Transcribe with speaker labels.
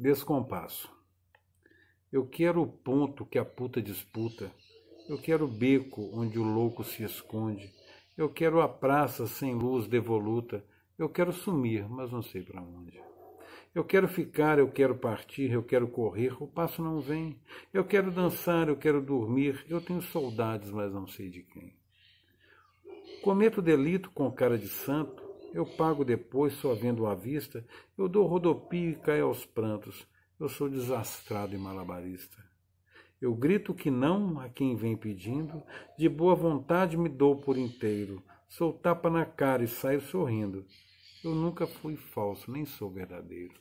Speaker 1: Descompasso. Eu quero o ponto que a puta disputa. Eu quero o beco onde o louco se esconde. Eu quero a praça sem luz devoluta. Eu quero sumir, mas não sei para onde. Eu quero ficar, eu quero partir, eu quero correr, o passo não vem. Eu quero dançar, eu quero dormir, eu tenho saudades, mas não sei de quem. Cometo delito com cara de santo, eu pago depois, só vendo à vista. Eu dou rodopio e caio aos prantos. Eu sou desastrado e malabarista. Eu grito que não a quem vem pedindo, de boa vontade me dou por inteiro, sou tapa na cara e saio sorrindo. Eu nunca fui falso, nem sou verdadeiro.